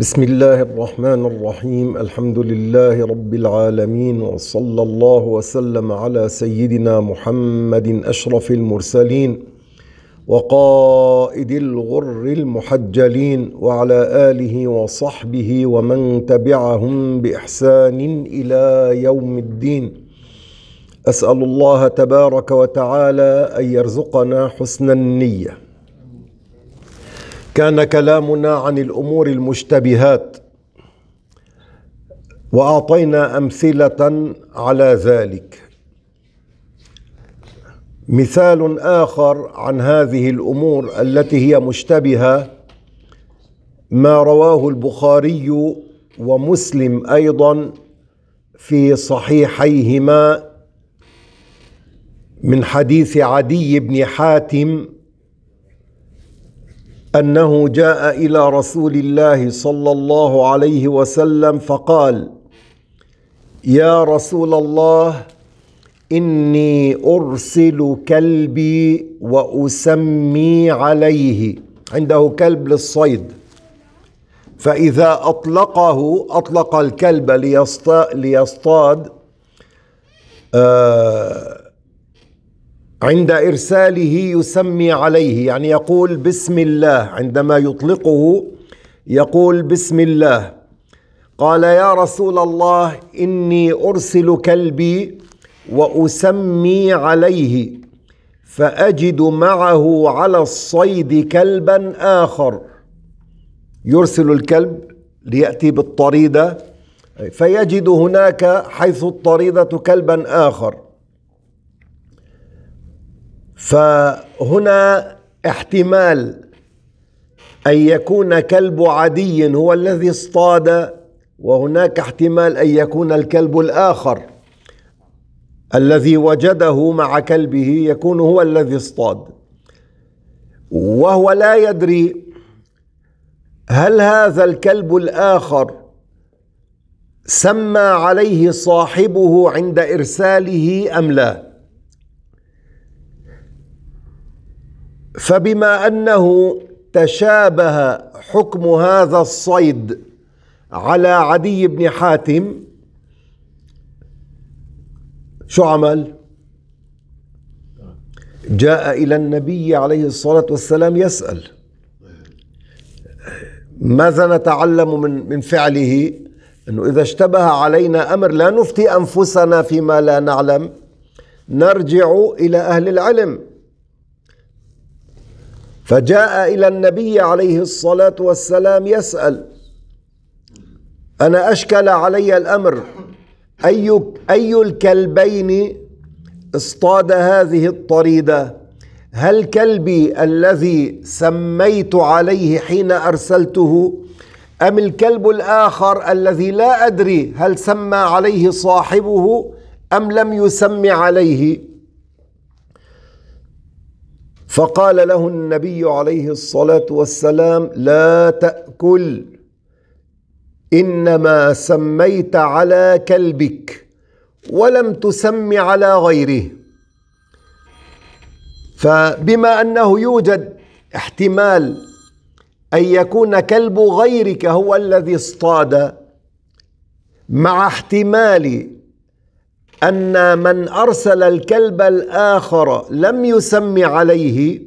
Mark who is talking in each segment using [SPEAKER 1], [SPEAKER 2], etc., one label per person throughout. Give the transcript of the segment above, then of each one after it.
[SPEAKER 1] بسم الله الرحمن الرحيم الحمد لله رب العالمين وصلى الله وسلم على سيدنا محمد اشرف المرسلين وقائد الغر المحجلين وعلى اله وصحبه ومن تبعهم باحسان الى يوم الدين اسال الله تبارك وتعالى ان يرزقنا حسن النيه كان كلامنا عن الامور المشتبهات واعطينا امثله على ذلك مثال اخر عن هذه الامور التي هي مشتبهه ما رواه البخاري ومسلم ايضا في صحيحيهما من حديث عدي بن حاتم انه جاء الى رسول الله صلى الله عليه وسلم فقال يا رسول الله اني ارسل كلبي واسمي عليه عنده كلب للصيد فاذا اطلقه اطلق الكلب ليصطاد آه عند إرساله يسمي عليه يعني يقول بسم الله عندما يطلقه يقول بسم الله قال يا رسول الله إني أرسل كلبي وأسمي عليه فأجد معه على الصيد كلبا آخر يرسل الكلب ليأتي بالطريدة فيجد هناك حيث الطريدة كلبا آخر فهنا احتمال أن يكون كلب عدي هو الذي اصطاد وهناك احتمال أن يكون الكلب الآخر الذي وجده مع كلبه يكون هو الذي اصطاد وهو لا يدري هل هذا الكلب الآخر سمى عليه صاحبه عند إرساله أم لا؟ فبما انه تشابه حكم هذا الصيد على عدي بن حاتم شو عمل جاء الى النبي عليه الصلاه والسلام يسال ماذا نتعلم من من فعله انه اذا اشتبه علينا امر لا نفتي انفسنا فيما لا نعلم نرجع الى اهل العلم فجاء إلى النبي عليه الصلاة والسلام يسأل أنا أشكل علي الأمر أي, أي الكلبين اصطاد هذه الطريدة هل كلبي الذي سميت عليه حين أرسلته أم الكلب الآخر الذي لا أدري هل سمى عليه صاحبه أم لم يسم عليه فقال له النبي عليه الصلاة والسلام لا تأكل إنما سميت على كلبك ولم تسم على غيره فبما أنه يوجد احتمال أن يكون كلب غيرك هو الذي اصطاد مع احتمال أن من أرسل الكلب الآخر لم يسم عليه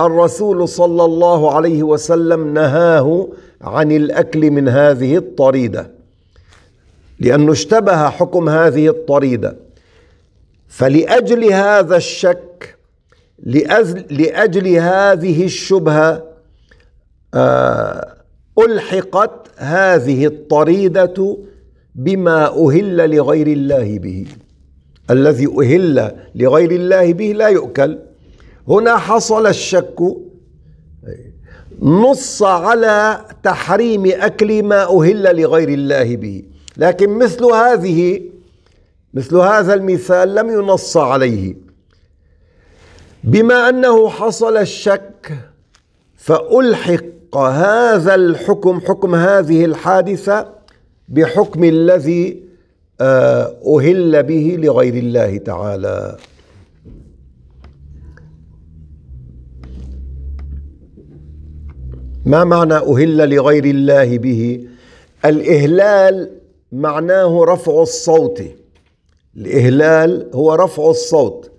[SPEAKER 1] الرسول صلى الله عليه وسلم نهاه عن الأكل من هذه الطريدة لأنه اشتبه حكم هذه الطريدة فلأجل هذا الشك لأجل هذه الشبهة آه، ألحقت هذه الطريدة بما أهل لغير الله به الذي أهل لغير الله به لا يؤكل هنا حصل الشك نص على تحريم أكل ما أهل لغير الله به لكن مثل هذه مثل هذا المثال لم ينص عليه بما أنه حصل الشك فألحق هذا الحكم حكم هذه الحادثة بحكم الذي آه، أهل به لغير الله تعالى ما معنى أهل لغير الله به الإهلال معناه رفع الصوت الإهلال هو رفع الصوت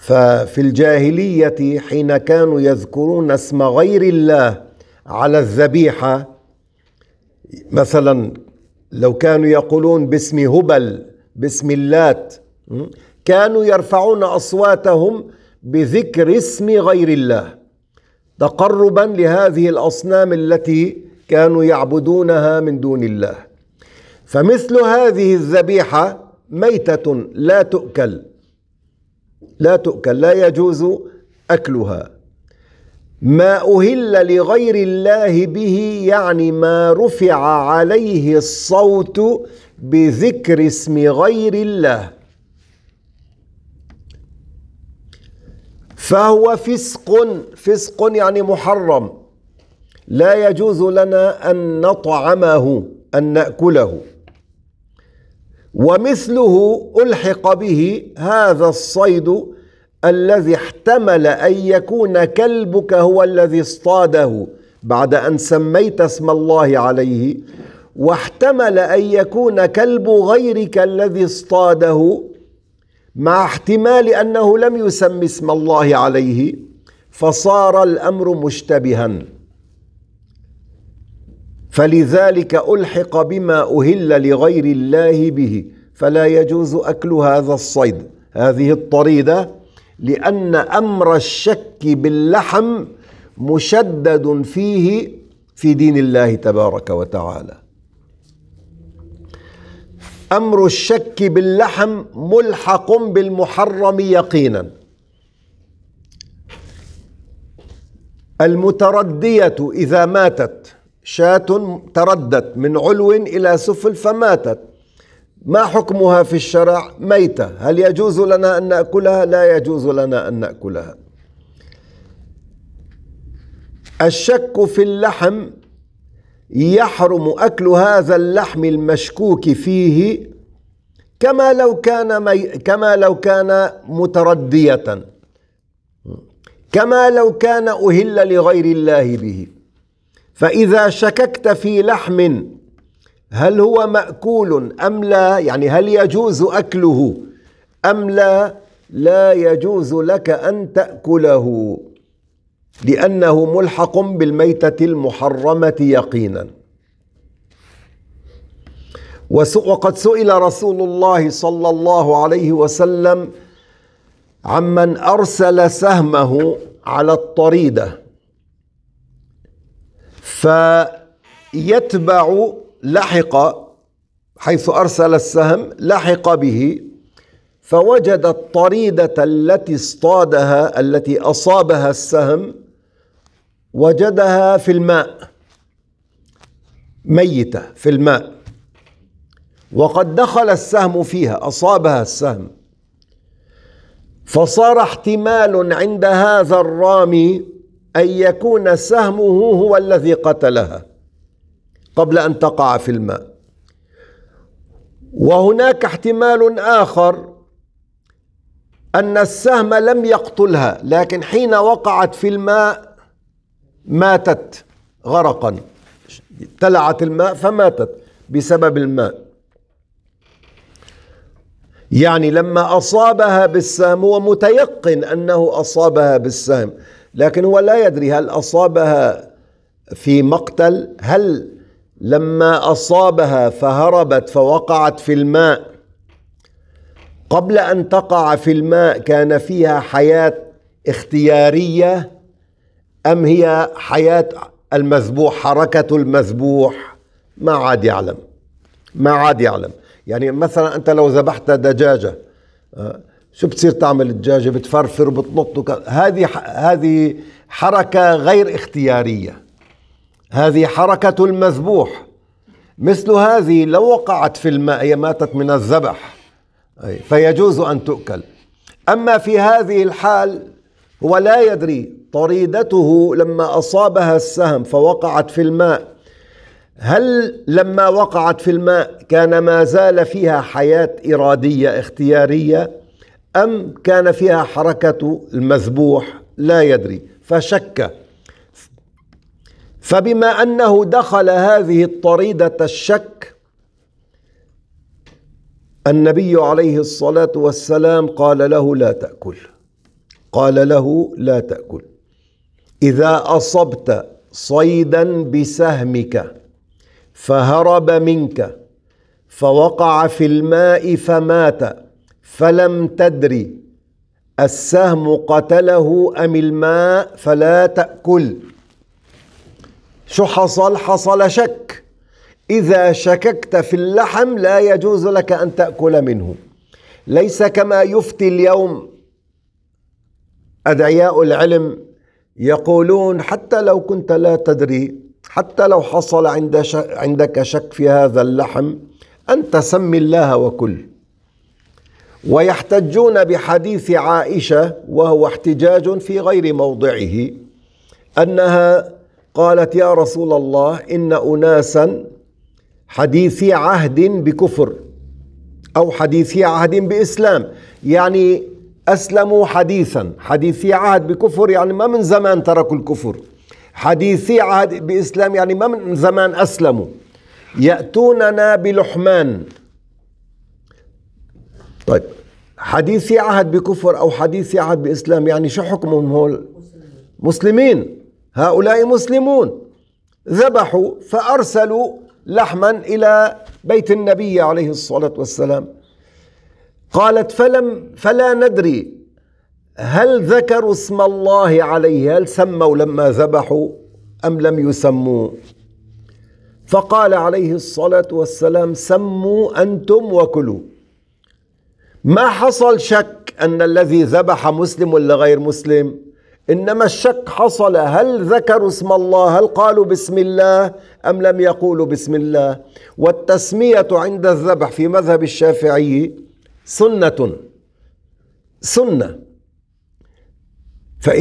[SPEAKER 1] ففي الجاهلية حين كانوا يذكرون اسم غير الله على الذبيحة مثلا لو كانوا يقولون باسم هبل باسم اللات كانوا يرفعون اصواتهم بذكر اسم غير الله تقربا لهذه الاصنام التي كانوا يعبدونها من دون الله فمثل هذه الذبيحه ميته لا تؤكل لا تؤكل لا يجوز اكلها ما أهل لغير الله به يعني ما رفع عليه الصوت بذكر اسم غير الله فهو فسق فسق يعني محرم لا يجوز لنا أن نطعمه أن نأكله ومثله ألحق به هذا الصيد الذي احتمل ان يكون كلبك هو الذي اصطاده بعد ان سميت اسم الله عليه واحتمل ان يكون كلب غيرك الذي اصطاده مع احتمال انه لم يسم اسم الله عليه فصار الامر مشتبها فلذلك الحق بما اهل لغير الله به فلا يجوز اكل هذا الصيد هذه الطريده لأن أمر الشك باللحم مشدد فيه في دين الله تبارك وتعالى أمر الشك باللحم ملحق بالمحرم يقينا المتردية إذا ماتت شاة تردت من علو إلى سفل فماتت ما حكمها في الشرع ميتة هل يجوز لنا أن نأكلها لا يجوز لنا أن نأكلها الشك في اللحم يحرم أكل هذا اللحم المشكوك فيه كما لو كان مي كما لو كان متردية كما لو كان أهل لغير الله به فإذا شككت في لحم هل هو مأكول أم لا يعني هل يجوز أكله أم لا لا يجوز لك أن تأكله لأنه ملحق بالميتة المحرمة يقينا وقد سئل رسول الله صلى الله عليه وسلم عمن أرسل سهمه على الطريدة فيتبع لحق حيث أرسل السهم لحق به فوجد الطريدة التي اصطادها التي أصابها السهم وجدها في الماء ميتة في الماء وقد دخل السهم فيها أصابها السهم فصار احتمال عند هذا الرامي أن يكون سهمه هو الذي قتلها قبل أن تقع في الماء وهناك احتمال آخر أن السهم لم يقتلها لكن حين وقعت في الماء ماتت غرقا تلعت الماء فماتت بسبب الماء يعني لما أصابها بالسهم هو متيقن أنه أصابها بالسهم لكن هو لا يدري هل أصابها في مقتل هل لما اصابها فهربت فوقعت في الماء قبل ان تقع في الماء كان فيها حياه اختياريه ام هي حياه المذبوح حركه المذبوح ما عاد يعلم ما عاد يعلم يعني مثلا انت لو ذبحت دجاجه آه، شو بتصير تعمل الدجاجه بتفرفر وبتنط هذه هذه حركه غير اختياريه هذه حركة المذبوح مثل هذه لو وقعت في الماء هي ماتت من الذبح فيجوز أن تؤكل أما في هذه الحال هو لا يدري طريدته لما أصابها السهم فوقعت في الماء هل لما وقعت في الماء كان ما زال فيها حياة إرادية اختيارية أم كان فيها حركة المذبوح لا يدري فشك فبما أنه دخل هذه الطريدة الشك النبي عليه الصلاة والسلام قال له لا تأكل قال له لا تأكل إذا أصبت صيدا بسهمك فهرب منك فوقع في الماء فمات فلم تدري السهم قتله أم الماء فلا تأكل شو حصل حصل شك إذا شككت في اللحم لا يجوز لك أن تأكل منه ليس كما يفتي اليوم أدعياء العلم يقولون حتى لو كنت لا تدري حتى لو حصل عند شك عندك شك في هذا اللحم أنت سم الله وكل ويحتجون بحديث عائشة وهو احتجاج في غير موضعه أنها قالت يا رسول الله إن أناسا حديثي عهد بكفر أو حديثي عهد بإسلام يعني أسلموا حديثا حديثي عهد بكفر يعني ما من زمان تركوا الكفر حديثي عهد بإسلام يعني ما من زمان أسلموا يأتوننا بلحمان طيب حديثي عهد بكفر أو حديثي عهد بإسلام يعني شو حكمهم هول مسلمين هؤلاء مسلمون ذبحوا فأرسلوا لحما إلى بيت النبي عليه الصلاة والسلام قالت فلم فلا ندري هل ذكروا اسم الله عليه هل سموا لما ذبحوا أم لم يسموا فقال عليه الصلاة والسلام سموا أنتم وكلوا ما حصل شك أن الذي ذبح مسلم ولا غير مسلم إنما الشك حصل هل ذكروا اسم الله هل قالوا بسم الله أم لم يقولوا بسم الله والتسمية عند الذبح في مذهب الشافعي سنة سنة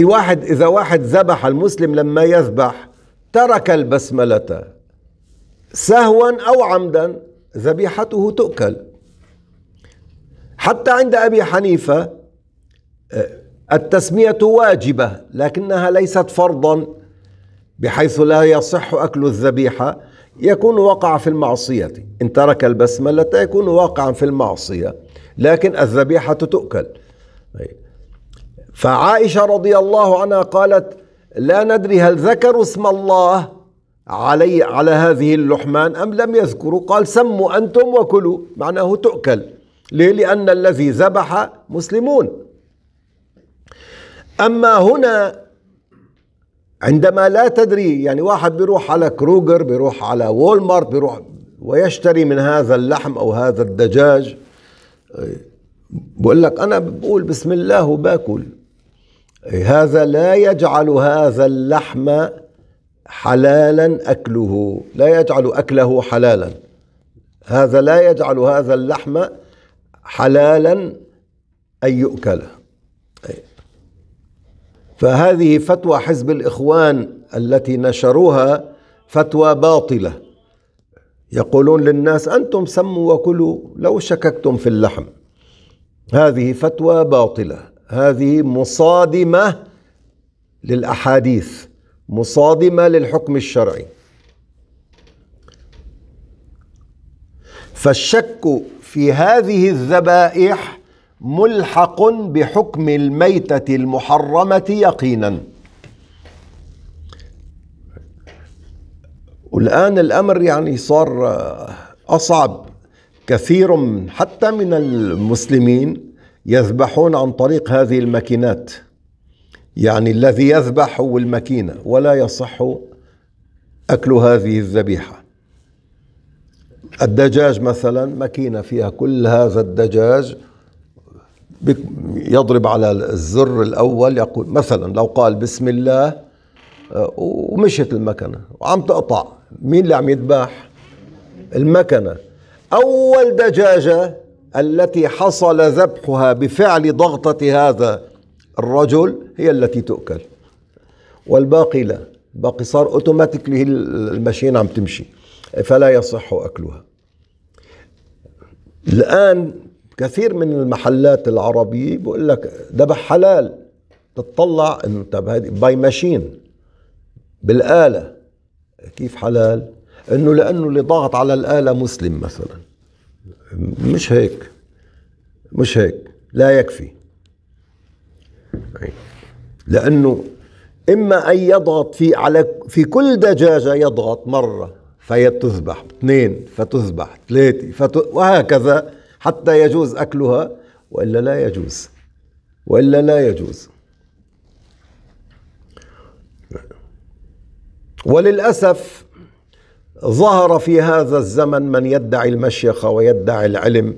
[SPEAKER 1] واحد إذا واحد ذبح المسلم لما يذبح ترك البسملة سهوا أو عمدا ذبيحته تؤكل حتى عند أبي حنيفة آه، التسمية واجبة لكنها ليست فرضا بحيث لا يصح أكل الذبيحة يكون وقع في المعصية إن ترك البسملة يكون واقعا في المعصية لكن الذبيحة تؤكل طيب. فعائشة رضي الله عنها قالت لا ندري هل ذكروا اسم الله علي على هذه اللحمان أم لم يذكروا قال سموا أنتم وكلوا معناه تؤكل ليه لأن الذي ذبح مسلمون أما هنا عندما لا تدري يعني واحد بيروح على كروجر بيروح على وول مارت بيروح ويشتري من هذا اللحم أو هذا الدجاج بقول لك أنا بقول بسم الله وباكل هذا لا يجعل هذا اللحم حلالا أكله لا يجعل أكله حلالا هذا لا يجعل هذا اللحم حلالا أن يؤكله فهذه فتوى حزب الإخوان التي نشروها فتوى باطلة يقولون للناس أنتم سموا وكلوا لو شككتم في اللحم هذه فتوى باطلة هذه مصادمة للأحاديث مصادمة للحكم الشرعي فالشك في هذه الذبائح ملحق بحكم الميتة المحرمة يقينا والآن الأمر يعني صار أصعب كثير حتى من المسلمين يذبحون عن طريق هذه الماكينات يعني الذي يذبح هو الماكينة ولا يصح أكل هذه الذبيحة الدجاج مثلا ماكينة فيها كل هذا الدجاج يضرب على الزر الأول يقول مثلا لو قال بسم الله آه، ومشيت المكنة وعم تقطع مين اللي عم يذبح المكنة أول دجاجة التي حصل ذبحها بفعل ضغطة هذا الرجل هي التي تؤكل والباقي لا الباقي صار اوتوماتيكلي الماشين عم تمشي فلا يصح اكلها الان كثير من المحلات العربية بقول لك ذبح حلال تطلع انه باي ماشين بالآلة كيف حلال؟ انه لانه اللي ضاغط على الآلة مسلم مثلا مش هيك مش هيك لا يكفي طيب، لانه اما ان يضغط في على في كل دجاجه يضغط مره فهي تذبح اثنين فتذبح ثلاثه فت... وهكذا حتى يجوز أكلها وإلا لا يجوز وإلا لا يجوز وللأسف ظهر في هذا الزمن من يدعي المشيخة ويدعي العلم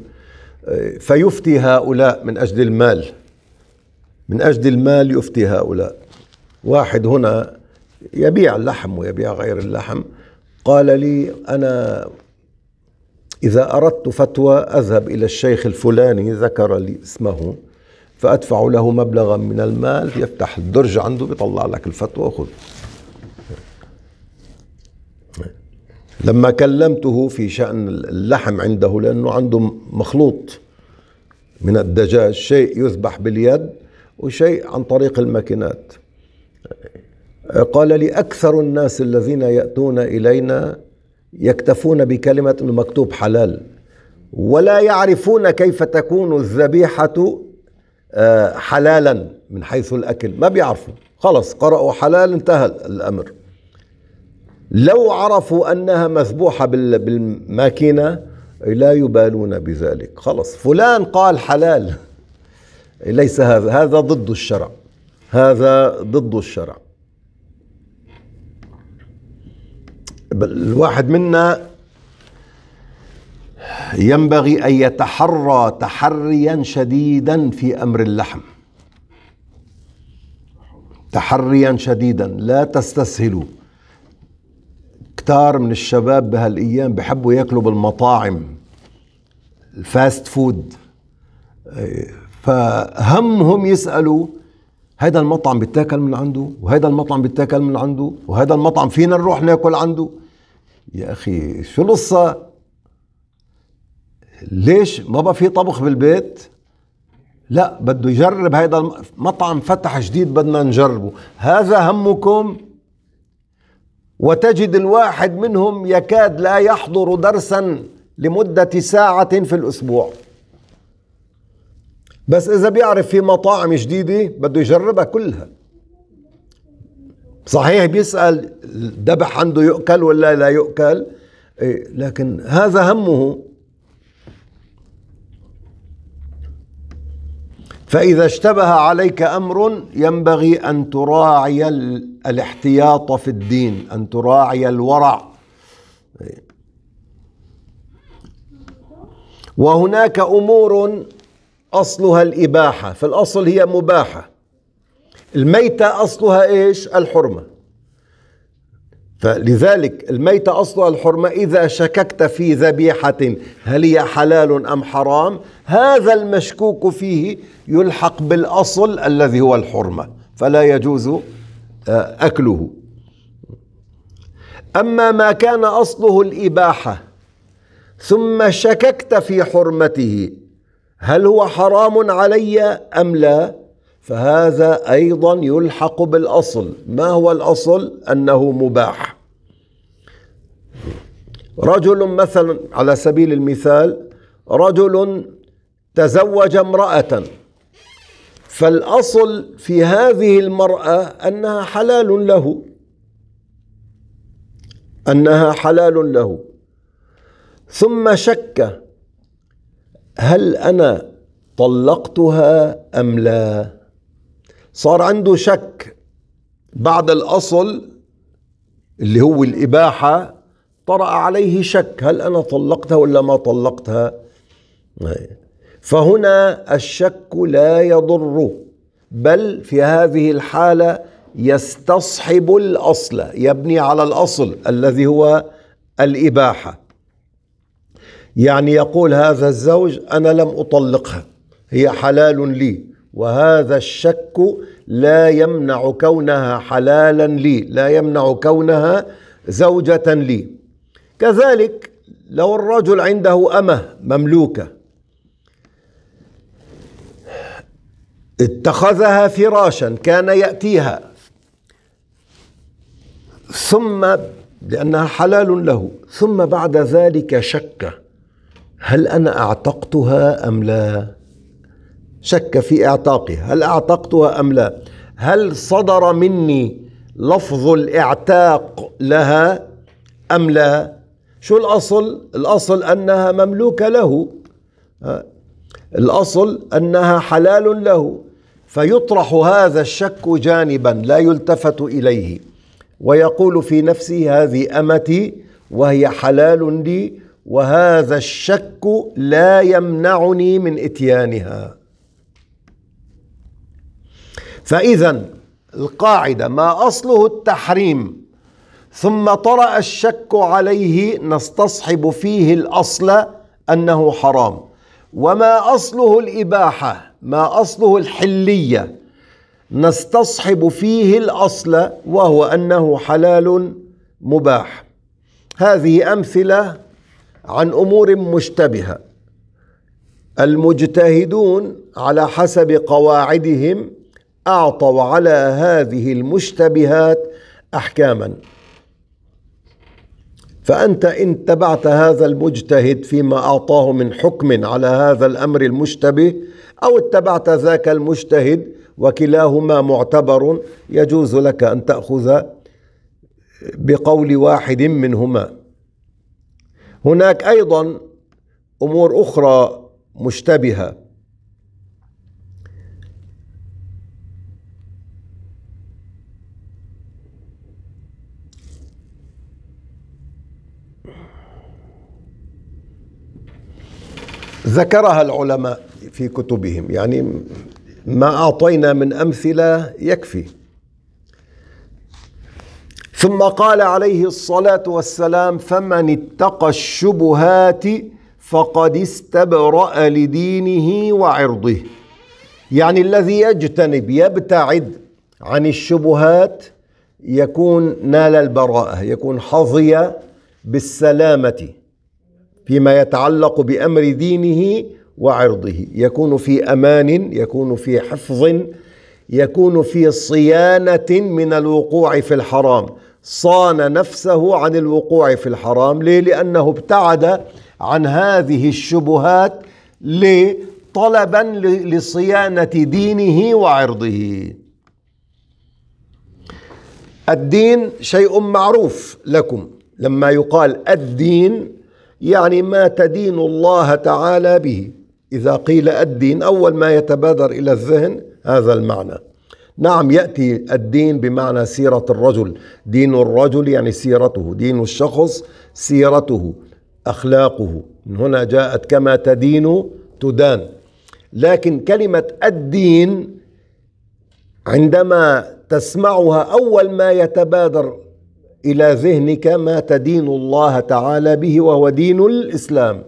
[SPEAKER 1] فيفتي هؤلاء من أجل المال من أجل المال يفتي هؤلاء واحد هنا يبيع اللحم ويبيع غير اللحم قال لي أنا إذا أردت فتوى أذهب إلى الشيخ الفلاني ذكر لي اسمه فأدفع له مبلغا من المال يفتح الدرج عنده بيطلع لك الفتوى وخذ لما كلمته في شأن اللحم عنده لأنه عنده مخلوط من الدجاج شيء يذبح باليد وشيء عن طريق الماكينات قال لي أكثر الناس الذين يأتون إلينا يكتفون بكلمة أنه مكتوب حلال ولا يعرفون كيف تكون الذبيحة آه، حلالا من حيث الأكل ما بيعرفوا خلص قرأوا حلال انتهى الأمر لو عرفوا أنها مذبوحة بالماكينة لا يبالون بذلك خلص فلان قال حلال ليس هذا هذا ضد الشرع هذا ضد الشرع الواحد منا ينبغي ان يتحرى تحريا شديدا في امر اللحم تحريا شديدا لا تستسهلوا كتار من الشباب بهالايام بحبوا ياكلوا بالمطاعم الفاست فود فهمهم يسالوا هذا المطعم بتاكل من عنده وهذا المطعم بتاكل من عنده وهذا المطعم فينا نروح ناكل عنده يا اخي شو القصه ليش ما بقى في طبخ بالبيت لا بده يجرب هيدا المطعم فتح جديد بدنا نجربه هذا همكم وتجد الواحد منهم يكاد لا يحضر درسا لمدة ساعة في الأسبوع بس إذا بيعرف في مطاعم جديدة بده يجربها كلها صحيح بيسأل الذبح عنده يؤكل ولا لا يؤكل إيه، لكن هذا همه فإذا اشتبه عليك أمر ينبغي أن تراعي الاحتياط في الدين أن تراعي الورع وهناك أمور أصلها الإباحة في الأصل هي مباحة الميتة أصلها إيش الحرمة فلذلك الميتة أصلها الحرمة إذا شككت في ذبيحة هل هي حلال أم حرام هذا المشكوك فيه يلحق بالأصل الذي هو الحرمة فلا يجوز آه، أكله أما ما كان أصله الإباحة ثم شككت في حرمته هل هو حرام علي أم لا فهذا أيضا يلحق بالأصل ما هو الأصل؟ أنه مباح رجل مثلا على سبيل المثال رجل تزوج امرأة فالأصل في هذه المرأة أنها حلال له أنها حلال له ثم شك هل أنا طلقتها أم لا؟ صار عنده شك بعد الأصل اللي هو الإباحة طرأ عليه شك هل أنا طلقتها ولا ما طلقتها نعم. فهنا الشك لا يضر بل في هذه الحالة يستصحب الأصل يبني على الأصل الذي هو الإباحة يعني يقول هذا الزوج أنا لم أطلقها هي حلال لي وهذا الشك لا يمنع كونها حلالا لي لا يمنع كونها زوجة لي كذلك لو الرجل عنده أمة مملوكة اتخذها فراشا كان يأتيها ثم لأنها حلال له ثم بعد ذلك شك هل أنا أعتقتها أم لا؟ شك في اعتاقها هل اعتقتها ام لا هل صدر مني لفظ الاعتاق لها ام لا شو الاصل الاصل انها مملوكه له آه، الاصل انها حلال له فيطرح هذا الشك جانبا لا يلتفت اليه ويقول في نفسه هذه امتي وهي حلال لي وهذا الشك لا يمنعني من اتيانها فإذا القاعدة ما أصله التحريم ثم طرأ الشك عليه نستصحب فيه الأصل أنه حرام وما أصله الإباحة ما أصله الحلية نستصحب فيه الأصل وهو أنه حلال مباح هذه أمثلة عن أمور مشتبهة المجتهدون على حسب قواعدهم اعطوا على هذه المشتبهات احكاما فانت ان اتبعت هذا المجتهد فيما اعطاه من حكم على هذا الامر المشتبه او اتبعت ذاك المجتهد وكلاهما معتبر يجوز لك ان تاخذ بقول واحد منهما هناك ايضا امور اخرى مشتبهه ذكرها العلماء في كتبهم يعني ما أعطينا من أمثلة يكفي ثم قال عليه الصلاة والسلام فمن اتقى الشبهات فقد استبرأ لدينه وعرضه يعني الذي يجتنب يبتعد عن الشبهات يكون نال البراءة يكون حظي بالسلامة فيما يتعلق بامر دينه وعرضه يكون في امان يكون في حفظ يكون في صيانه من الوقوع في الحرام صان نفسه عن الوقوع في الحرام ليه لانه ابتعد عن هذه الشبهات طلبا لصيانه دينه وعرضه الدين شيء معروف لكم لما يقال الدين يعني ما تدين الله تعالى به إذا قيل الدين أول ما يتبادر إلى الذهن هذا المعنى نعم يأتي الدين بمعنى سيرة الرجل دين الرجل يعني سيرته دين الشخص سيرته أخلاقه من هنا جاءت كما تدين تدان لكن كلمة الدين عندما تسمعها أول ما يتبادر إلى ذهنك ما تدين الله تعالى به وهو دين الإسلام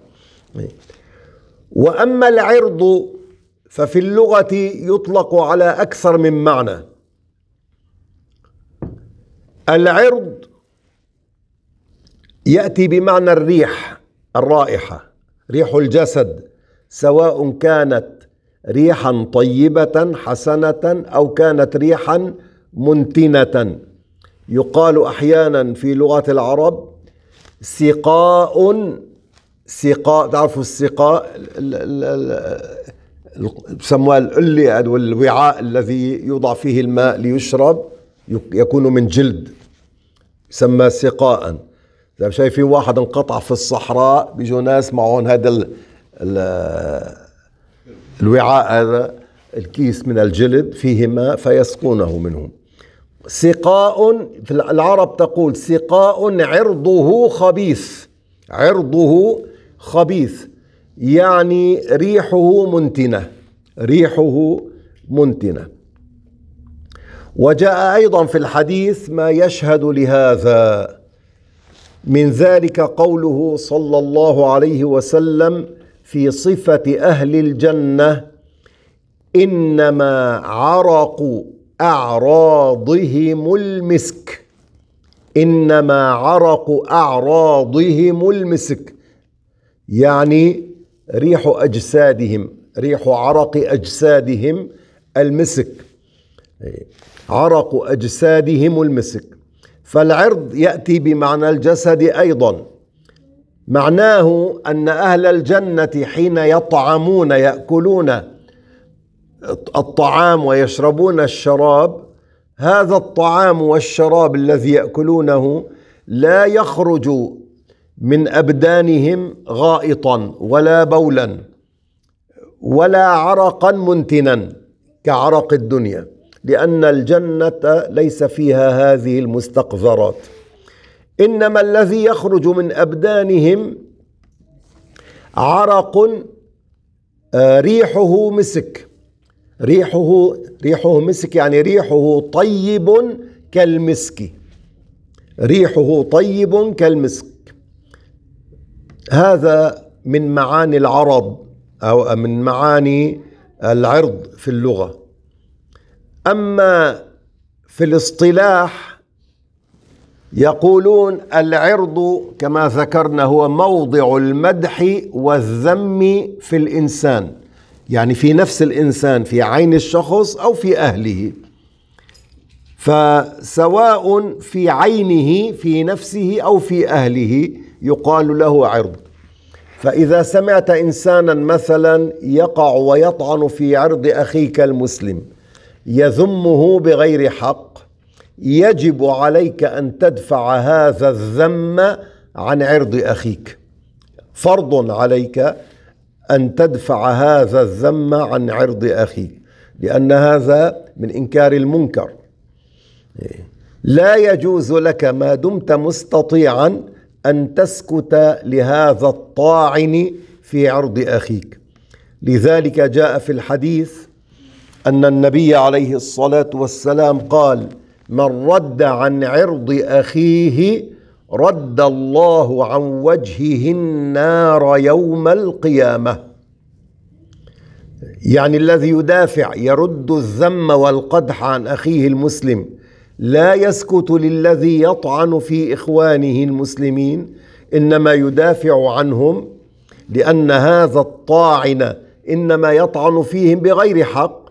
[SPEAKER 1] وأما العرض ففي اللغة يطلق على أكثر من معنى العرض يأتي بمعنى الريح الرائحة ريح الجسد سواء كانت ريحا طيبة حسنة أو كانت ريحا منتنة يقال أحيانا في لغة العرب سقاء سقاء تعرفوا السقاء بسموها العلية والوعاء الذي يوضع فيه الماء ليشرب يكون من جلد يسمى سقاء اذا شايفين واحد انقطع في الصحراء بيجوا ناس معهم هذا ال ال الوعاء هذا الكيس من الجلد فيه ماء فيسقونه منهم سقاء في العرب تقول سقاء عرضه خبيث عرضه خبيث يعني ريحه منتنه ريحه منتنه وجاء ايضا في الحديث ما يشهد لهذا من ذلك قوله صلى الله عليه وسلم في صفه اهل الجنه انما عرق أعراضهم المسك إنما عرق أعراضهم المسك يعني ريح أجسادهم ريح عرق أجسادهم المسك عرق أجسادهم المسك فالعرض يأتي بمعنى الجسد أيضا معناه أن أهل الجنة حين يطعمون يأكلون الطعام ويشربون الشراب هذا الطعام والشراب الذي ياكلونه لا يخرج من ابدانهم غائطا ولا بولا ولا عرقا منتنا كعرق الدنيا لان الجنه ليس فيها هذه المستقذرات انما الذي يخرج من ابدانهم عرق آه، ريحه مسك ريحه ريحه مسك يعني ريحه طيب كالمسك ريحه طيب كالمسك هذا من معاني العرض أو من معاني العرض في اللغة أما في الاصطلاح يقولون العرض كما ذكرنا هو موضع المدح والذم في الإنسان يعني في نفس الانسان في عين الشخص او في اهله فسواء في عينه في نفسه او في اهله يقال له عرض فاذا سمعت انسانا مثلا يقع ويطعن في عرض اخيك المسلم يذمه بغير حق يجب عليك ان تدفع هذا الذم عن عرض اخيك فرض عليك أن تدفع هذا الذم عن عرض أخيك لأن هذا من إنكار المنكر لا يجوز لك ما دمت مستطيعا أن تسكت لهذا الطاعن في عرض أخيك لذلك جاء في الحديث أن النبي عليه الصلاة والسلام قال من رد عن عرض أخيه رد الله عن وجهه النار يوم القيامه يعني الذي يدافع يرد الذم والقدح عن اخيه المسلم لا يسكت للذي يطعن في اخوانه المسلمين انما يدافع عنهم لان هذا الطاعن انما يطعن فيهم بغير حق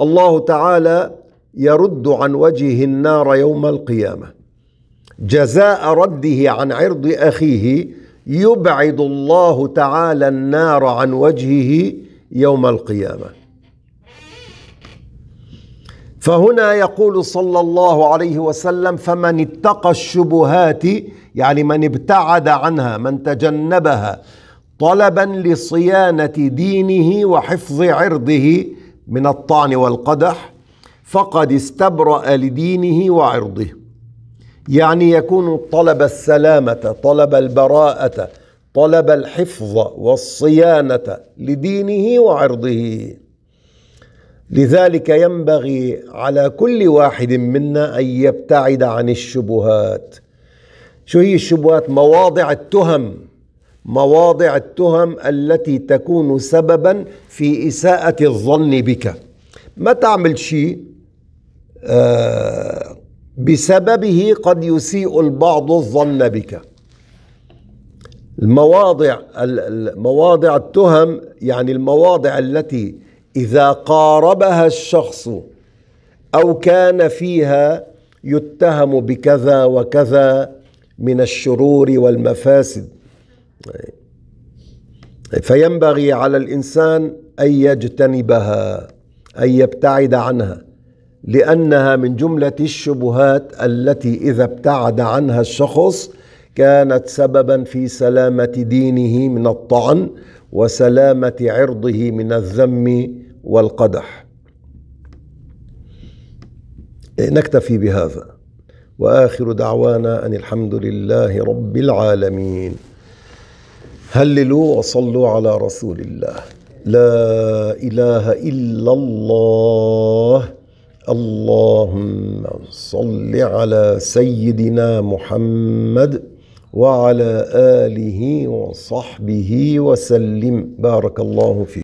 [SPEAKER 1] الله تعالى يرد عن وجهه النار يوم القيامه جزاء رده عن عرض أخيه يبعد الله تعالى النار عن وجهه يوم القيامة فهنا يقول صلى الله عليه وسلم فمن اتقى الشبهات يعني من ابتعد عنها من تجنبها طلبا لصيانة دينه وحفظ عرضه من الطعن والقدح فقد استبرأ لدينه وعرضه يعني يكون طلب السلامة طلب البراءة طلب الحفظ والصيانة لدينه وعرضه لذلك ينبغي على كل واحد منا أن يبتعد عن الشبهات شو هي الشبهات؟ مواضع التهم مواضع التهم التي تكون سببا في إساءة الظن بك ما تعمل شيء آه، بسببه قد يسيء البعض الظن بك المواضع مواضع التهم يعني المواضع التي إذا قاربها الشخص أو كان فيها يتهم بكذا وكذا من الشرور والمفاسد فينبغي على الإنسان أن يجتنبها أن يبتعد عنها لأنها من جملة الشبهات التي إذا ابتعد عنها الشخص كانت سببا في سلامة دينه من الطعن وسلامة عرضه من الذم والقدح نكتفي بهذا واخر دعوانا ان الحمد لله رب العالمين هللوا وصلوا على رسول الله لا اله الا الله اللهم صل على سيدنا محمد وعلى اله وصحبه وسلم بارك الله فيك